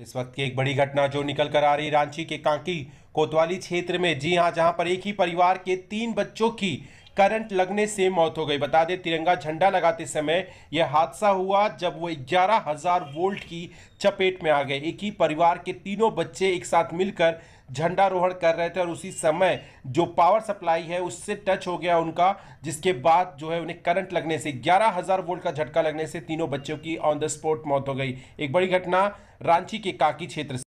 इस वक्त की एक बड़ी घटना जो निकल कर आ रही रांची के कांकी कोतवाली क्षेत्र में जी हां जहां पर एक ही परिवार के तीन बच्चों की करंट लगने से मौत हो गई बता दें तिरंगा झंडा लगाते समय यह हादसा हुआ जब वो ग्यारह हजार वोल्ट की चपेट में आ गए एक ही परिवार के तीनों बच्चे एक साथ मिलकर झंडारोहण कर रहे थे और उसी समय जो पावर सप्लाई है उससे टच हो गया उनका जिसके बाद जो है उन्हें करंट लगने से ग्यारह हजार वोल्ट का झटका लगने से तीनों बच्चों की ऑन द स्पॉट मौत हो गई एक बड़ी घटना रांची के काकी क्षेत्र